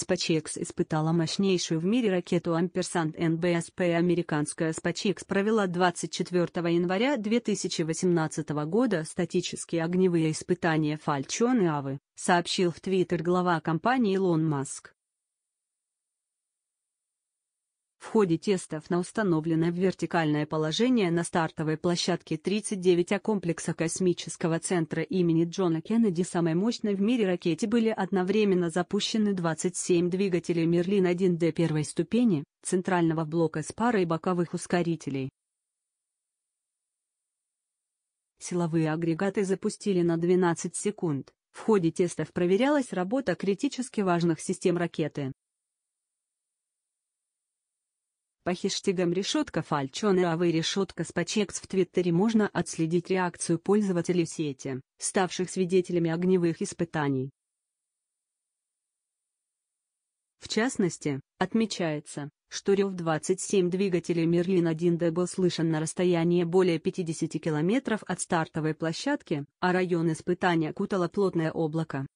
SpaceX испытала мощнейшую в мире ракету Ampersand NBSP. Американская SpaceX провела 24 января 2018 года статические огневые испытания Falcon и Авы, сообщил в Твиттер глава компании Илон Маск. В ходе тестов на установленное в вертикальное положение на стартовой площадке 39А комплекса космического центра имени Джона Кеннеди самой мощной в мире ракете были одновременно запущены 27 двигателей Мерлин-1Д первой ступени, центрального блока с парой боковых ускорителей. Силовые агрегаты запустили на 12 секунд. В ходе тестов проверялась работа критически важных систем ракеты. По хештегам «решетка фальчона» «Авы решетка спачекс» в Твиттере можно отследить реакцию пользователей сети, ставших свидетелями огневых испытаний. В частности, отмечается, что рев 27 двигателей Мерлин-1D был слышен на расстоянии более 50 километров от стартовой площадки, а район испытания кутало плотное облако,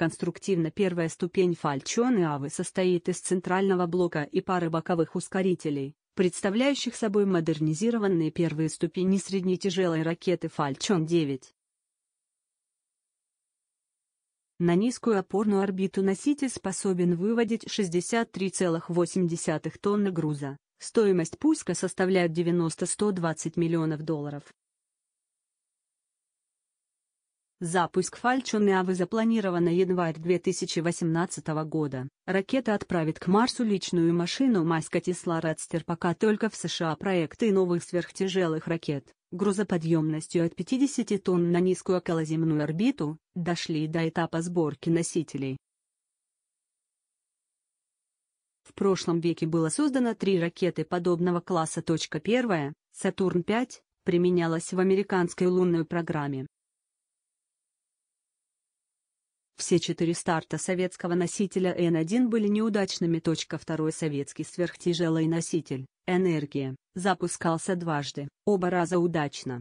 Конструктивно первая ступень фальчоны авы состоит из центрального блока и пары боковых ускорителей, представляющих собой модернизированные первые ступени среднетяжелой ракеты «Фальчон-9». На низкую опорную орбиту носитель способен выводить 63,8 тонны груза. Стоимость пуска составляет 90-120 миллионов долларов. Запуск Falcon авы запланирован на январь 2018 года. Ракета отправит к Марсу личную машину Маска Тесла Радстер пока только в США проекты новых сверхтяжелых ракет, грузоподъемностью от 50 тонн на низкую околоземную орбиту, дошли до этапа сборки носителей. В прошлом веке было создано три ракеты подобного класса. Первая, Сатурн-5, применялась в американской лунной программе. Все четыре старта советского носителя Н1 были неудачными. Второй советский сверхтяжелый носитель, энергия, запускался дважды, оба раза удачно.